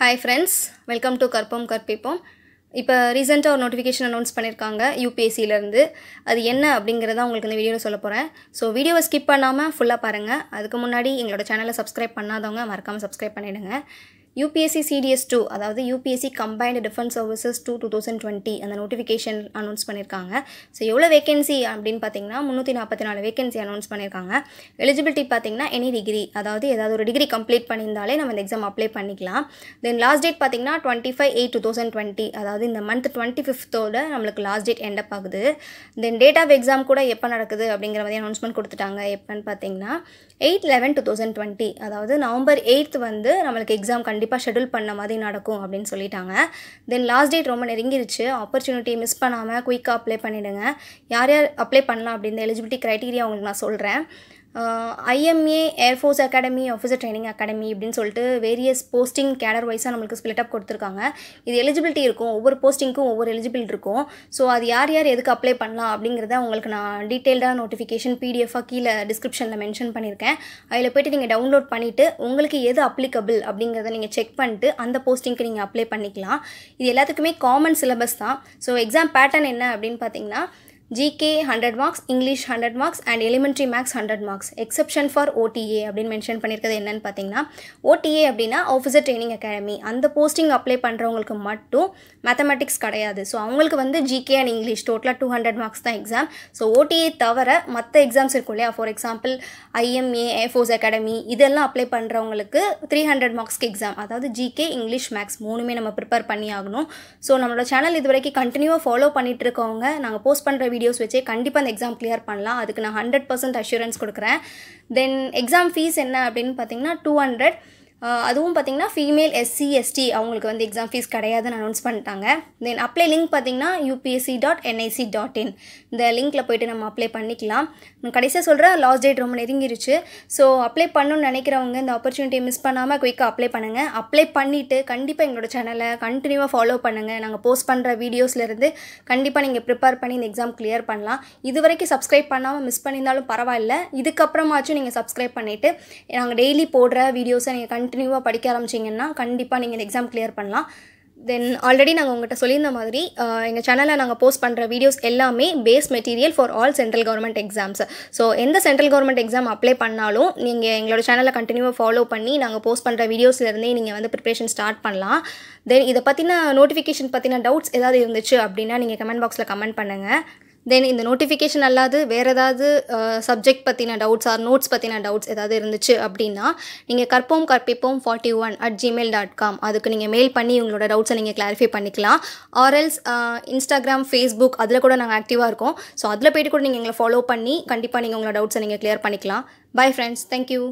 hi friends welcome to கற்போம் கற்பிப்போம் இப்போ ரீசெண்டாக ஒரு நோட்டிஃபிகேஷன் அனௌன்ஸ் பண்ணியிருக்காங்க யூபிஎஸ்சியிலேருந்து அது என்ன அப்படிங்கிறத உங்களுக்கு இந்த வீடியோவில் சொல்ல போகிறேன் ஸோ வீடியோவை ஸ்கிப் பண்ணாமல் ஃபுல்லாக பாருங்கள் அதுக்கு முன்னாடி எங்களோட சேனலை சப்ஸ்கிரைப் பண்ணாதவங்க மறக்காமல் சப்ஸ்கிரைப் பண்ணிவிடுங்க யூபிஎஸ்சி சிடிஎஸ் டூ அதாவது UPSC combined defence services two two thousand twenty அந்த நோட்டிஃபிகேஷன் அனௌன்ஸ் பண்ணியிருக்காங்க ஸோ எவ்வளோ வேகன்சி அப்படின்னு பார்த்தீங்கன்னா முந்நூற்றி நாற்பத்தி நாலு வேகன்சி அனௌன்ஸ் பண்ணியிருக்காங்க எலிஜிபிலிட்டி பார்த்தீங்கன்னா எனி டிகிரி அதாவது ஏதாவது ஒரு டிகிரி கம்ப்ளீட் பண்ணியிருந்தாலே நம்ம இந்த எக்ஸாம் அப்ளை பண்ணிக்கலாம் தென் லாஸ்ட் டேட் பார்த்தீங்கன்னா twenty five eight two thousand twenty அதாவது இந்த மந்த் டுவெண்ட்டி ஃபிஃப்த்தோட நம்மளுக்கு லாஸ்ட் டேட் எண்ட் ஆகுது தென் டேட் ஆஃப் எக்ஸாம் கூட எப்போ நடக்குது அப்படிங்கிற மாதிரி அனௌன்ஸ்மெண்ட் கொடுத்துட்டாங்க எப்போன்னு பார்த்தீங்கன்னா eight eleven two thousand twenty அதாவது நவம்பர் எயித்து வந்து நம்மளுக்கு எக்ஸாம் கண்டு கண்டிப்பாக ஷெடியூல் பண்ண மாதிரி நடக்கும் அப்படின்னு சொல்லிட்டாங்க தென் லாஸ்ட் டேட் ரொம்ப நெருங்கிருச்சு ஆப்பர்ச்சுனிட்டி மிஸ் பண்ணாமல் குயிக்காக அப்ளை பண்ணிவிடுங்க யார் யார் அப்ளை பண்ணலாம் அப்படின்னு எலிஜிபிலிட்டி க்ரைட்டீரியா உங்களுக்கு நான் சொல்கிறேன் IMA air force academy officer training academy அப்படின்னு சொல்லிட்டு வேரியஸ் போஸ்டிங் கேடர் வைஸாக நம்மளுக்கு ஸ்பிலிட் அப் கொடுத்துருக்காங்க இது எலிஜிபிலிட்டி இருக்கும் ஒவ்வொரு போஸ்டிங்க்கும் ஒவ்வொரு எலிஜிபிலிட்டி இருக்கும் ஸோ அது யார் யார் எதுக்கு அப்ளை பண்ணலாம் அப்படிங்கிறத உங்களுக்கு நான் டீட்டெயில்டாக நோட்டிஃபிகேஷன் பிடிஎஃபாக கீழே டிஸ்கிரிப்ஷனில் மென்ஷன் பண்ணியிருக்கேன் அதில் போய்ட்டு நீங்கள் டவுன்லோட் பண்ணிவிட்டு உங்களுக்கு எது அப்ளிகபிள் அப்படிங்கிறத நீங்கள் செக் பண்ணிட்டு அந்த போஸ்டிங்க்கு நீங்கள் அப்ளை பண்ணிக்கலாம் இது எல்லாத்துக்குமே காமன் சிலபஸ் தான் ஸோ எக்ஸாம் பேட்டர்ன் என்ன அப்படின்னு பார்த்தீங்கன்னா GK hundred marks English hundred marks and elementary maths hundred marks exception for OTA அப்படின்னு மென்ஷன் பண்ணியிருக்கது என்னென்னு பார்த்தீங்கன்னா ஓடிஏ அப்படின்னா ஆஃபீஸர் ட்ரைனிங் அகாடமி அந்த போஸ்டிங் அப்ளை பண்ணுறவங்களுக்கு மட்டும் மேத்தமெட்டிக்ஸ் கிடையாது ஸோ அவங்களுக்கு வந்து ஜிகே அண்ட் இங்கிலீஷ் டோட்டலாக டூ ஹண்ட்ரட் மார்க்ஸ் தான் எக்ஸாம் ஸோ ஓடிஏ தவிர மற்ற எக்ஸாம்ஸ் இருக்கும் இல்லையா for example IMA air force academy இதெல்லாம் அப்ளை பண்ணுறவங்களுக்கு த்ரீ ஹண்ட்ரட் மார்க்ஸ்க்கு எக்ஸாம் அதாவது ஜிகே இங்கிலீஷ் மேக்ஸ் மூணுமே நம்ம ப்ரிப்பேர் பண்ணி ஆகணும் ஸோ நம்மளோட சேனல் இது வரைக்கும் கண்டினியூவாக ஃபாலோ பண்ணிகிட்டு இருக்கவங்க நாங்கள் போஸ்ட் பண்ணுற வீடியோஸ் வச்சே கண்டிப்பாக அந்த எக்ஸாம் கிளியர் பண்ணலாம் அதுக்கு நான் ஹண்ட்ரட் பர்சன்ட் அஷூரன்ஸ் கொடுக்குறேன் தென் எக்ஸாம் ஃபீஸ் என்ன அப்படின்னு பார்த்தீங்கன்னா டூ ஹண்ட்ரட் அதுவும் பார்த்திங்கன்னா ஃபீமேல் எஸ்சி எஸ்டி அவங்களுக்கு வந்து எக்ஸாம் ஃபீஸ் கிடையாதுன்னு அனௌன்ஸ் பண்ணிட்டாங்க தென் அப்ளை லிங்க் பார்த்திங்கன்னா UPSC dot NIC dot in இந்த லிங்க்கில் போய்ட்டு நம்ம அப்ளை பண்ணிக்கலாம் நான் கடைசியாக சொல்கிறேன் லாஸ்ட் டேட் ரொம்ப நெருங்கிருச்சு ஸோ அப்ளை பண்ணணும்னு நினைக்கிறவங்க இந்த ஆப்பர்ச்சுனிட்டியை மிஸ் பண்ணாமல் குயிக்காக அப்ளை பண்ணுங்கள் அப்ளை பண்ணிவிட்டு கண்டிப்பாக எங்களோட சேனலை கண்டினியூவாக ஃபாலோ பண்ணுங்கள் நாங்கள் போஸ்ட் பண்ணுற வீடியோஸ்லேருந்து கண்டிப்பாக நீங்கள் ப்ரிப்பேர் பண்ணி இந்த எக்ஸாம் கிளியர் பண்ணலாம் இது வரைக்கும் சப்ஸ்கிரைப் பண்ணாமல் மிஸ் பண்ணியிருந்தாலும் பரவாயில்ல இதுக்கப்புறமாச்சும் நீங்கள் சப்ஸ்கிரைப் பண்ணிவிட்டு நாங்கள் டெய்லி போடுற வீடியோஸை நீங்கள் கண்டிப்பாக கண்டினியூவாக படிக்க ஆரம்பிச்சிங்கன்னா கண்டிப்பாக நீங்கள் இந்த எக்ஸாம் கிளியர் பண்ணலாம் தென் ஆல்ரெடி நாங்கள் உங்கள்கிட்ட சொல்லியிருந்த மாதிரி எங்கள் சேனலில் நாங்கள் போஸ்ட் பண்ணுற வீடியோஸ் எல்லாமே base material for all central government exams so எந்த சென்ட்ரல் கவர்மெண்ட் எக்ஸாம் அப்ளை பண்ணாலும் நீங்கள் எங்களோட சேனலை கண்டினியூவாக ஃபாலோ பண்ணி நாங்கள் போஸ்ட் பண்ணுற வீடியோஸ்லேருந்தே நீங்கள் வந்து ப்ரிப்ரேஷன் ஸ்டார்ட் பண்ணலாம் தென் இதை பற்றின நோட்டிஃபிகேஷன் பற்றின டவுட்ஸ் ஏதாவது இருந்துச்சு அப்படின்னா நீங்கள் கமெண்ட் பாக்ஸில் கமெண்ட் பண்ணுங்கள் தென் இந்த நோட்டிஃபிகேஷன் அல்லாது வேறு ஏதாவது சப்ஜெக்ட் பற்றின டவுட்ஸ் ஆர் நோட்ஸ் பற்றின டவுட்ஸ் ஏதாவது இருந்துச்சு அப்படின்னா நீங்கள் கற்போம் கற்பிப்போம் forty one at Gmail dot com அதுக்கு நீங்கள் மெயில் பண்ணி உங்களோட டவுட்ஸை நீங்கள் கிளாரிஃபை பண்ணிக்கலாம் ஆர்எல்ஸ் இன்ஸ்டாகிராம் ஃபேஸ்புக் அதில் கூட நாங்கள் ஆக்டிவாக இருக்கோம் ஸோ அதில் போய்ட்டு கூட நீங்கள் எங்களை ஃபாலோ பண்ணி கண்டிப்பாக நீங்கள் உங்களோட டவுட்ஸை நீங்கள் கிளியர் பண்ணிக்கலாம் பை ஃப்ரெண்ட்ஸ் தேங்க்யூ